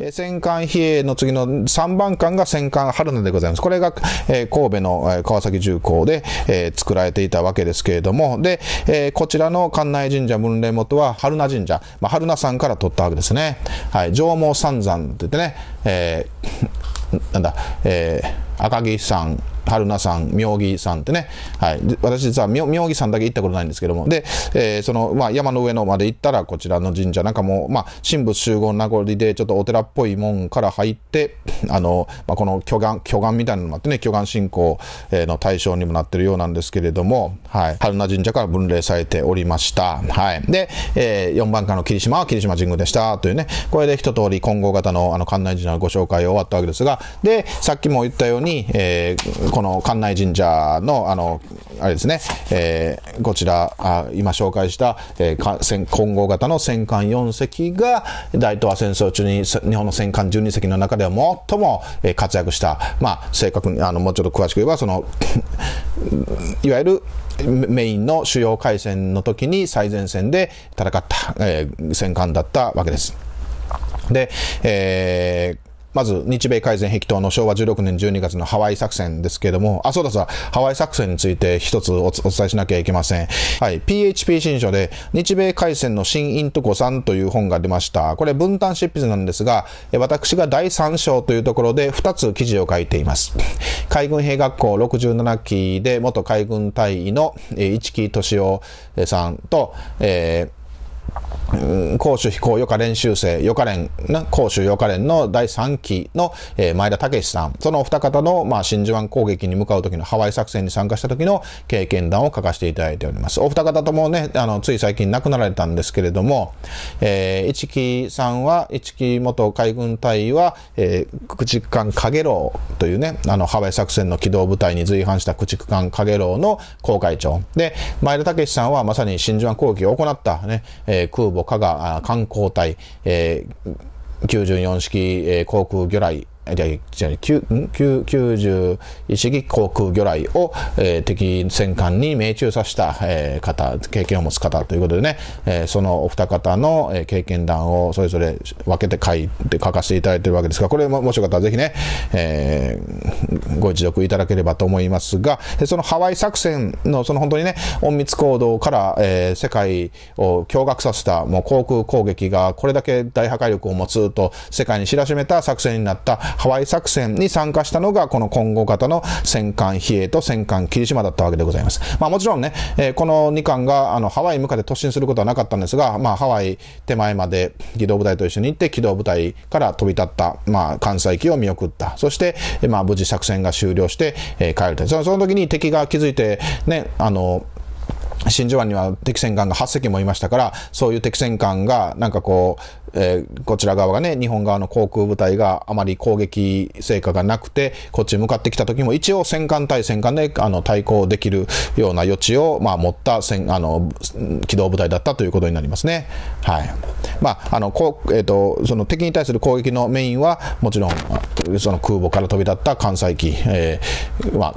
え戦艦比叡の次の3番艦が戦艦春菜でございます。これが、え神戸の川崎重工で、え作られていたわけですけれども、で、えこちらの館内神社文礼元は春菜神社、まあ、春菜山から取ったわけですね。はい、上毛三山って言ってね、えー、なんだ、えー、赤城山春菜さん、妙義さんってね、はい、私実は妙義さんだけ行ったことないんですけども、で、えー、その、まあ、山の上のまで行ったら、こちらの神社なんかも、まあ、神仏集合の名残で、ちょっとお寺っぽい門から入って、あの、まあ、この巨岩、巨岩みたいなのもあってね、巨岩信仰の対象にもなってるようなんですけれども、はい、春菜神社から分類されておりました。はい。で、えー、4番下の霧島は霧島神宮でしたというね、これで一通り金剛型のあの関内神社のご紹介を終わったわけですが、で、さっきも言ったように、えー、この館内神社の、あの、あれですね、えー、こちら、あ今紹介した、えー、混合型の戦艦4隻が、大東亜戦争中に日本の戦艦12隻の中では最も、えー、活躍した、まあ、正確に、あの、もうちょっと詳しく言えば、その いわゆるメインの主要海戦の時に最前線で戦った、えー、戦艦だったわけです。で、えーまず日米改善壁等の昭和16年12月のハワイ作戦ですけれども、あ、そうだそうだ、ハワイ作戦について一つお伝えしなきゃいけません。はい、PHP 新書で、日米海戦の新イントコさんという本が出ました。これ分担執筆なんですが、私が第3章というところで2つ記事を書いています。海軍兵学校67期で元海軍隊員の市木敏夫さんと、えー攻守非行予科練習生、予科練、な、攻守予科練の第3期の、えー、前田武さん、そのお二方の、まあ、真珠湾攻撃に向かう時のハワイ作戦に参加した時の経験談を書かせていただいております。お二方ともね、あの、つい最近亡くなられたんですけれども、えー、一木さんは、一木元海軍隊は、えー、駆逐艦影郎というね、あの、ハワイ作戦の機動部隊に随伴した駆逐艦影郎の航海長。で、前田武さんはまさに真珠湾攻撃を行ったね、えーえー、空母加賀観光隊、えー、94式、えー、航空魚雷じゃじゃ90式航空魚雷を、えー、敵戦艦に命中させた、えー、方、経験を持つ方ということでね、えー、そのお二方の経験談をそれぞれ分けて書いて書かせていただいてるわけですが、これももしよかったらぜひね、えー、ご一読いただければと思いますが、そのハワイ作戦のその本当にね、隠密行動から、えー、世界を驚愕させたもう航空攻撃がこれだけ大破壊力を持つと世界に知らしめた作戦になったハワイ作戦に参加したのが、この混合型の戦艦比叡と戦艦霧島だったわけでございます。まあもちろんね、えー、この2艦があのハワイ向かって突進することはなかったんですが、まあハワイ手前まで機動部隊と一緒に行って、機動部隊から飛び立った、まあ艦載機を見送った。そして、まあ無事作戦が終了して、えー、帰ると。その時に敵が気づいて、ね、あの、真珠湾には敵戦艦が8隻もいましたから、そういう敵戦艦が、なんかこう、えー、こちら側がね、日本側の航空部隊があまり攻撃成果がなくて、こっちに向かってきた時も一応戦艦対戦艦であの対抗できるような余地を、まあ、持った戦あの機動部隊だったということになりますね。はい。まあ、あの、こうえっ、ー、と、その敵に対する攻撃のメインは、もちろん、その空母から飛び立った艦載機、えー、ま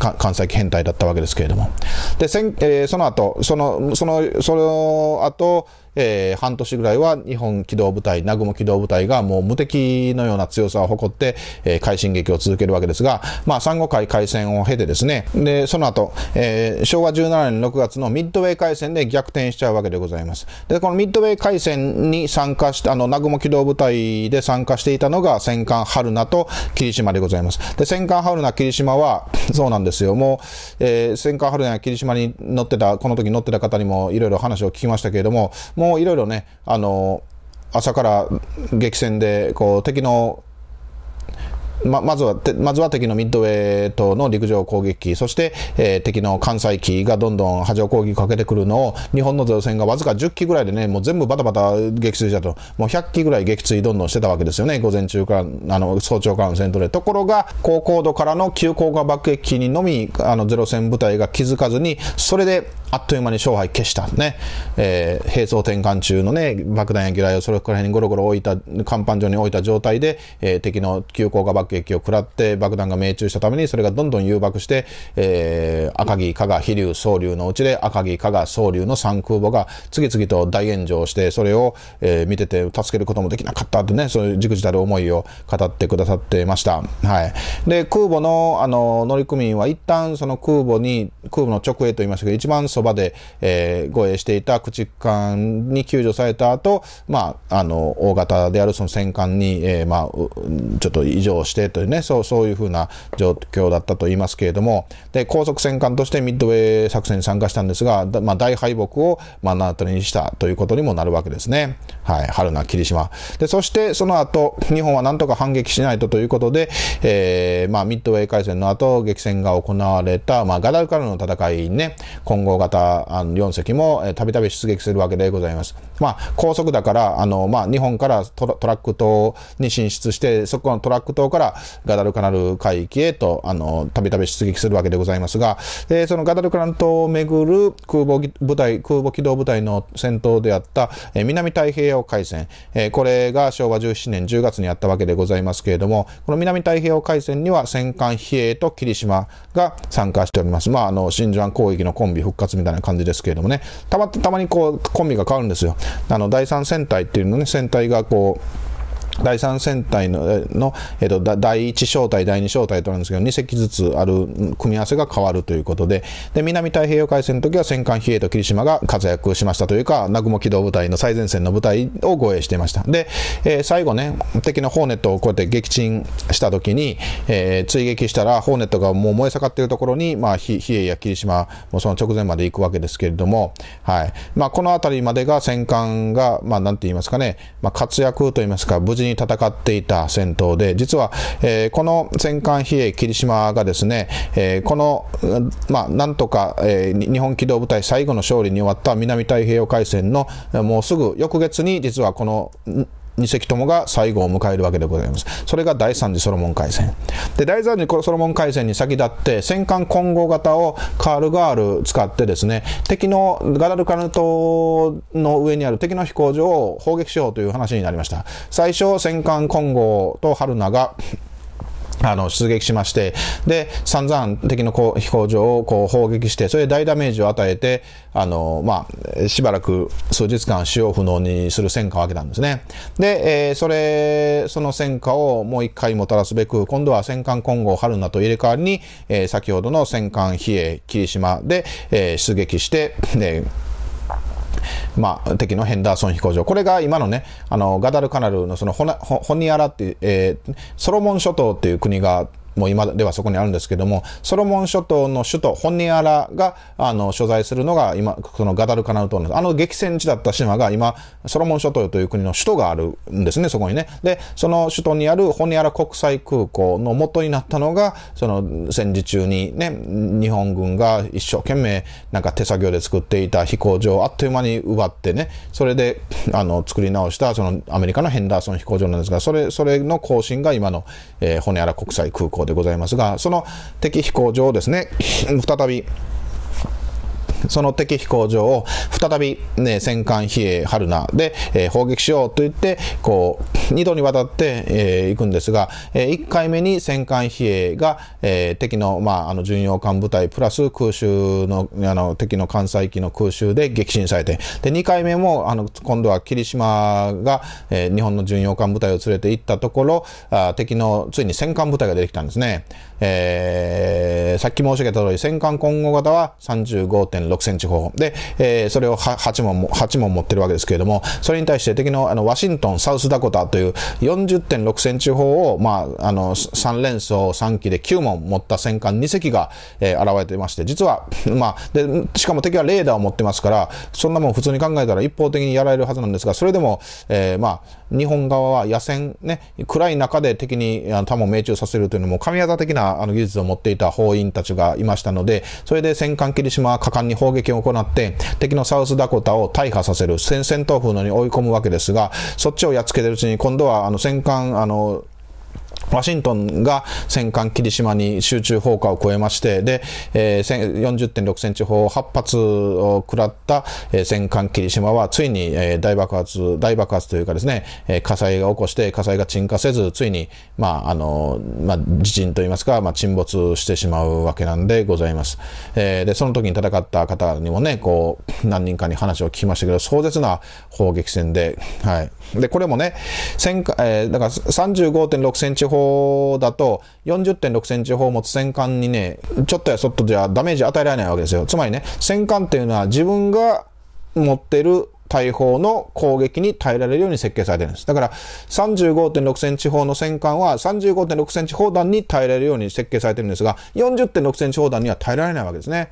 あ、艦載機編隊だったわけですけれども。で、せんえー、その後、その、その、その後、えー、半年ぐらいは日本機動部隊、南雲機動部隊がもう無敵のような強さを誇って、えー、快進撃を続けるわけですが、まあ、三五海海戦を経てですね、で、その後、えー、昭和17年6月のミッドウェイ海戦で逆転しちゃうわけでございます。で、このミッドウェイ海戦に参加した、あの、南雲機動部隊で参加していたのが戦艦春菜と霧島でございます。で、戦艦春菜霧島は、そうなんですよ、もう、えー、戦艦春名霧島に乗ってた、この時乗ってた方にもいろいろ話を聞きましたけれども、もういろいろね、あの、朝から激戦でこう敵のままずは、まずは敵のミッドウェー島の陸上攻撃機、そして、えー、敵の艦載機がどんどん波状攻撃かけてくるのを、日本の造船がわずか10機ぐらいでね、もう全部バタバタ撃墜したと、もう100機ぐらい撃墜どんどんしてたわけですよね、午前中から、あの、早朝からの戦闘で。ところが、高高度からの急降下爆撃機にのみ、あの、ゼロ戦部隊が気づかずに、それで、あっという間に勝敗消したね、えー、並走転換中のね、爆弾や魚雷をそれくらいにゴロゴロ置いた、甲板上に置いた状態で、えー、敵の急降下爆撃爆撃を食らって爆弾が命中したためにそれがどんどん誘爆して、えー、赤城、加賀、飛龍、総龍のうちで赤城、加賀、総龍の3空母が次々と大炎上してそれを、えー、見てて助けることもできなかったってねそういうじくじたる思いを語ってくださってました。はい、で空母のあの乗組員は一旦その空母に空母の直営と言いましたけど一番そばで、えー、護衛していた駆逐艦に救助された後、まああの大型であるその戦艦に、えーまあ、ちょっと異常してしてというね、そう、そういうふうな状況だったと言いますけれども、で、高速戦艦としてミッドウェー作戦に参加したんですが、まあ、大敗北を目の当たりにしたということにもなるわけですね。はい、春菜霧島。で、そしてその後、日本はなんとか反撃しないとということで、えー、まあ、ミッドウェー海戦の後、激戦が行われた、まあ、ガダルカルの戦いにね、混合型あの4隻もたびたび出撃するわけでございます。まあ、高速だから、あの、まあ、日本からトラック島に進出して、そこのトラック島からガダルカナル海域へと、あの、たびたび出撃するわけでございますが、えー、そのガダルカナル島をめぐる空母部隊、空母機動部隊の戦闘であった、えー、南太平洋海戦、えー、これが昭和17年10月にあったわけでございますけれども、この南太平洋海戦には戦艦比叡と霧島が参加しております。まあ、あの、真珠湾攻撃のコンビ復活みたいな感じですけれどもね、たま、たまにこう、コンビが変わるんですよ。あの、第三戦隊っていうのね、戦隊がこう、第3戦隊のの、えっと、第1小隊、第2小隊となるんですけど、2隻ずつある組み合わせが変わるということで、で南太平洋海戦の時は戦艦比叡と霧島が活躍しましたというか、南雲機動部隊の最前線の部隊を護衛していました。で、えー、最後ね、敵のホーネットをこうやって撃沈した時に、えー、追撃したら、ホーネットがもう燃え盛っているところに、まあ、比叡や霧島もその直前まで行くわけですけれども、はい。まあ、この辺りまでが戦艦が、まあ、なんて言いますかね、まあ、活躍と言いますか、無事にに戦っていた戦闘で、実は、えー、この戦艦比叡霧島がですね、えー、この、まあ、なんとか、えー、日本機動部隊最後の勝利に終わった南太平洋海戦のもうすぐ翌月に実はこの2隻ともが最後を迎えるわけでございます。それが第3次ソロモン海戦。で、第3次ソロモン海戦に先立って、戦艦混合型をカールガール使ってですね、敵のガダルカル島の上にある敵の飛行場を砲撃しようという話になりました。最初、戦艦混合と春名があの、出撃しまして、で、散々敵のこう飛行場をこう砲撃して、それで大ダメージを与えて、あの、まあ、しばらく数日間使用不能にする戦果を上げたんですね。で、えー、それ、その戦果をもう一回もたらすべく、今度は戦艦金剛春菜と入れ替わりに、えー、先ほどの戦艦比叡霧島で、えー、出撃して、で、まあ、敵のヘンダーソン飛行場。これが今のね、あの、ガダルカナルのそのホホニアラっていう、えー、ソロモン諸島っていう国がもう今ではそこにあるんですけども、ソロモン諸島の首都ホニアラが、あの、所在するのが今、そのガダルカナウ島の、あの激戦地だった島が今、ソロモン諸島という国の首都があるんですね、そこにね。で、その首都にあるホニアラ国際空港の元になったのが、その戦時中にね、日本軍が一生懸命なんか手作業で作っていた飛行場をあっという間に奪ってね、それで、あの、作り直したそのアメリカのヘンダーソン飛行場なんですが、それ、それの更新が今の、えー、ホニアラ国際空港でございますが、その敵飛行場をですね、再び、その敵飛行場を再び、ね、戦艦比叡春名で、えー、砲撃しようと言って、こう、二度にわたって、えー、行くんですが、えー、1回目に戦艦比叡が、えー、敵の、まあ、あの、巡洋艦部隊プラス空襲の、あの、敵の艦載機の空襲で撃沈されて、で、2回目も、あの、今度は霧島が、えー、日本の巡洋艦部隊を連れて行ったところ、あ敵の、ついに戦艦部隊が出てきたんですね。えー、さっき申し上げた通り、戦艦混合型は35.6 6センチ方。で、えー、それを 8, 問も8問持ってるわけですけれども、それに対して敵のあのワシントン、サウスダコタという40.6センチ砲を、まあ、あの3連装3機で9問持った戦艦2隻が、えー、現れてまして、実は、まあで、しかも敵はレーダーを持ってますから、そんなもん普通に考えたら一方的にやられるはずなんですが、それでも、えー、まあ、日本側は野戦、ね、暗い中で敵に弾を命中させるというのも神業的なあの技術を持っていた砲員たちがいましたので、それで戦艦霧島は果敢に砲撃を行って、敵のサウスダコタを大破させる、戦戦闘風のに追い込むわけですが、そっちをやっつけてるうちに今度はあの戦艦、あの、ワシントンが戦艦霧島に集中砲火を超えまして、で、え40.6センチ砲8発を食らった、え戦艦霧島はついに、え大爆発、大爆発というかですね、え火災が起こして火災が沈下せず、ついに、まあ、あの、まあ、地震といいますか、まあ、沈没してしまうわけなんでございます。えで、その時に戦った方にもね、こう、何人かに話を聞きましたけど、壮絶な砲撃戦で、はい、で、これもね、えー、だから35.6センチ砲だと40.6センチ砲を持つ戦艦にね、ちょっとやそっとじゃダメージ与えられないわけですよ。つまりね、戦艦っていうのは自分が持ってる大砲の攻撃に耐えられるように設計されてるんです。だから35.6センチ砲の戦艦は35.6センチ砲弾に耐えられるように設計されてるんですが、40.6センチ砲弾には耐えられないわけですね。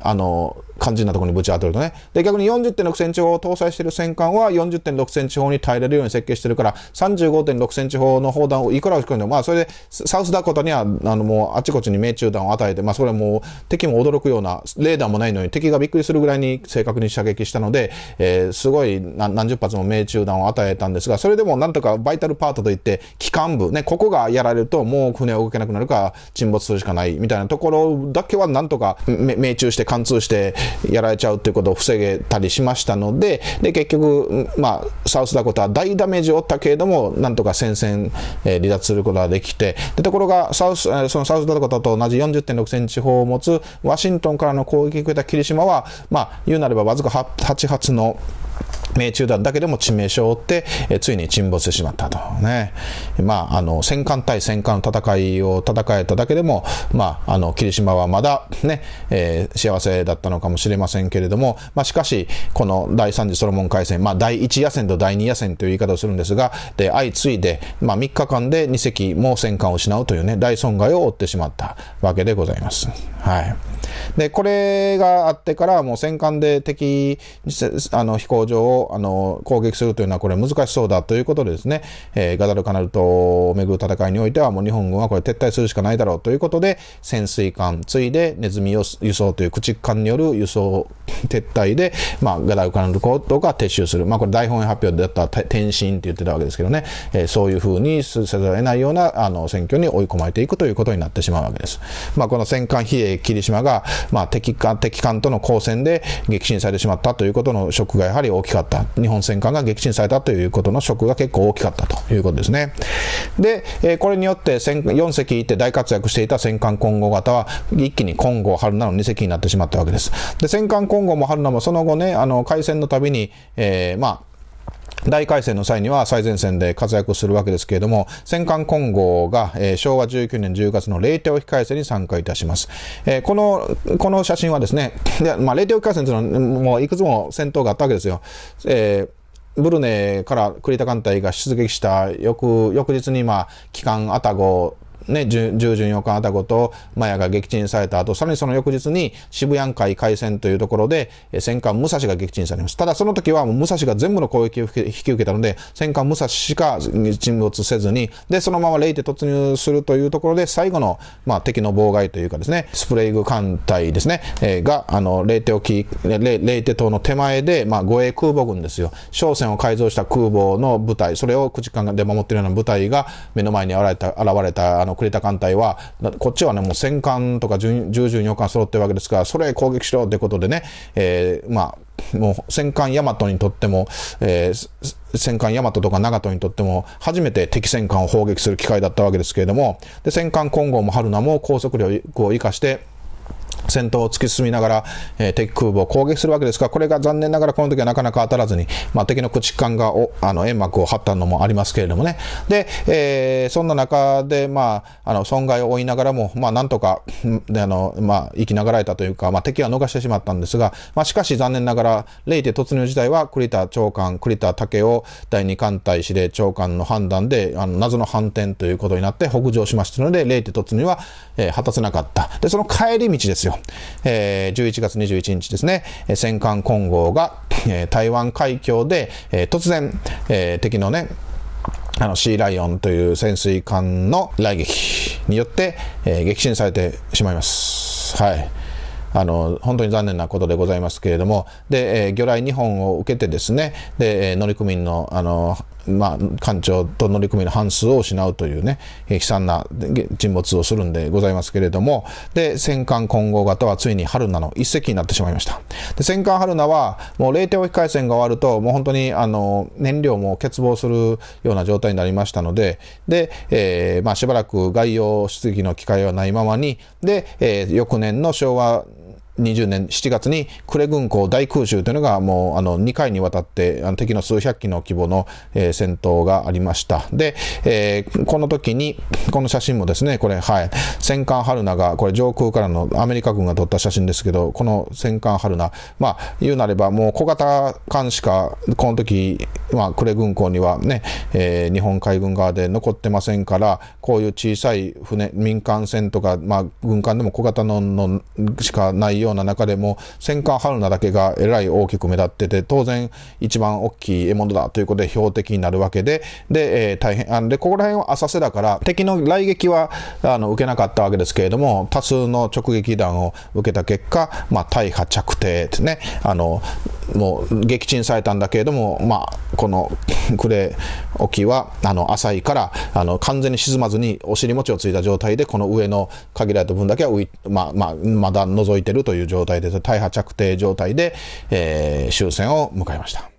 あの、肝心なところにぶち当てるとね。で、逆に40.6センチ砲を搭載している戦艦は40.6センチ砲に耐えれるように設計してるから、35.6センチ砲の砲弾をいくら撃ち込んでも、まあ、それで、サウスダコタには、あの、もう、あちこちに命中弾を与えて、まあ、それも敵も驚くような、レーダーもないのに、敵がびっくりするぐらいに正確に射撃したので、えー、すごい何十発も命中弾を与えたんですが、それでもなんとかバイタルパートといって、機関部、ね、ここがやられると、もう船は動けなくなるか沈没するしかない、みたいなところだけはなんとか命中して、して貫通してやられちゃうということを防げたりしましたので、で、結局、まあ、サウスダコタは大ダメージを負ったけれども、なんとか戦線、えー、離脱することができて、で、ところが、サウス、そのサウスダコタと同じ40.6センチ砲を持つワシントンからの攻撃を受けた霧島は、まあ、言うなればわずか8発の、命中弾だけでも致命傷を負って、えついに沈没してしまったと。ね。まあ、あの、戦艦対戦艦の戦いを戦えただけでも、まあ、あの、霧島はまだね、えー、幸せだったのかもしれませんけれども、まあ、しかし、この第3次ソロモン海戦、まあ、第1野戦と第2野戦という言い方をするんですが、で、相次いで、まあ、3日間で2隻も戦艦を失うというね、大損害を負ってしまったわけでございます。はい。で、これがあってから、もう戦艦で敵、あの、飛行工をあの攻撃するというのはこれ難しそうだということでですね、えー、ガダルカナル島をめぐる戦いにおいてはもう日本軍はこれ撤退するしかないだろうということで潜水艦ついでネズミ輸送という駆逐艦による輸送撤退で、まあ、ガダルカナル島とか撤収する、まあ、これ大本営発表でやった転身って言ってたわけですけどね、えー、そういうふうにせざるを得ないようなあの選挙に追い込まれていくということになってしまうわけです。まあ、この戦艦比叡霧島が、まあ、敵艦敵艦との交戦で撃沈されてしまったということのショがやはり大きかった。日本戦艦が撃沈されたということのショックが結構大きかったということですね。で、えこれによって4隻いて大活躍していた戦艦混合型は一気に金剛春菜の2隻になってしまったわけです。で、戦艦混合も春菜もその後ね、あの、海戦のたびに、えー、まあ、大改正の際には最前線で活躍するわけですけれども、戦艦金剛が、えー、昭和19年10月の冷帝を控え戦に参加いたします。えー、この、この写真はですね、でまあ、冷帝を控え戦というのはもういくつも戦闘があったわけですよ。えーブルネからクリタ艦隊が出撃した翌、翌日に、まあ、機関アタゴね、従順横あたごとマヤが撃沈された後、さらにその翌日に渋谷海海戦というところで、戦艦武蔵が撃沈されます。ただその時は武蔵が全部の攻撃を引き受けたので、戦艦武蔵しか沈没せずに、で、そのままレイテ突入するというところで、最後の、まあ、敵の妨害というかですね、スプレイグ艦隊ですね、えー、が、あの、レイテ沖、レイテ島の手前で、まあ、護衛空母軍ですよ。商船を改造した空母の部隊、それを駆逐艦で守っているような部隊が目の前に現れた、現れた、あの、れた艦隊は、こっちはね、もう戦艦とか重巡洋艦揃ってるわけですから、それ攻撃しろってことでね、えー、まあ、もう戦艦大和にとっても、えー戦艦大和とか長門にとっても初めて敵戦艦を砲撃する機会だったわけですけれども、で戦艦金剛も春名も高速力を生かして、戦闘を突き進みながら、えー、敵空母を攻撃するわけですが、これが残念ながらこの時はなかなか当たらずに、まあ、敵の駆逐艦がおあの煙幕を張ったのもありますけれどもね。で、えー、そんな中で、まあ、あの損害を負いながらも、まあ、なんとか、あのまあ、生きながらえたというか、まあ、敵は逃してしまったんですが、まあ、しかし残念ながら、レイテ突入自体は栗田長官、栗田武雄第2艦隊司令長官の判断で、あの謎の反転ということになって北上しましたので、レイテ突入は、えー、果たせなかった。で、その帰り道ですよ。えー、11月21日ですね、戦艦混合が、えー、台湾海峡で、えー、突然、えー、敵のね、あの、シーライオンという潜水艦の雷撃によって、えー、撃沈されてしまいます。はい。あの本当に残念なことでございますけれども、でえー、魚雷2本を受けてですね、で乗組員のあのまあ、艦長と乗組の半数を失うというね、悲惨な沈没をするんでございますけれども、で、戦艦混合型はついに春菜の一隻になってしまいました。で、戦艦春菜は、もう冷凍控回線が終わると、もう本当に、あの、燃料も欠乏するような状態になりましたので、で、えー、まあ、しばらく外洋出撃の機会はないままに、で、えー、翌年の昭和20年7月に呉軍港大空襲というのがもうあの2回にわたってあの敵の数百機の規模の、えー、戦闘がありました。で、えー、この時に、この写真もですね、これ、はい、戦艦春名が、これ上空からのアメリカ軍が撮った写真ですけど、この戦艦春名、まあ言うなればもう小型艦しか、この時、まあ呉軍港にはね、えー、日本海軍側で残ってませんから、こういう小さい船、民間船とか、まあ軍艦でも小型ののしかないよような中でも戦艦春菜だけがえらい大きく目立ってて当然一番大きい獲物だということで標的になるわけでで、えー、大変あでここら辺は浅瀬だから敵の雷撃はあの受けなかったわけですけれども多数の直撃弾を受けた結果、まあ、大破着底ですねあのもう撃沈されたんだけれども、まあ、このクレ呉沖はあの浅いからあの完全に沈まずにお尻餅をついた状態でこの上の限られた分だけは浮い、まあまあ、まだ覗いてるという状態で大破着底状態で、えー、終戦を迎えました。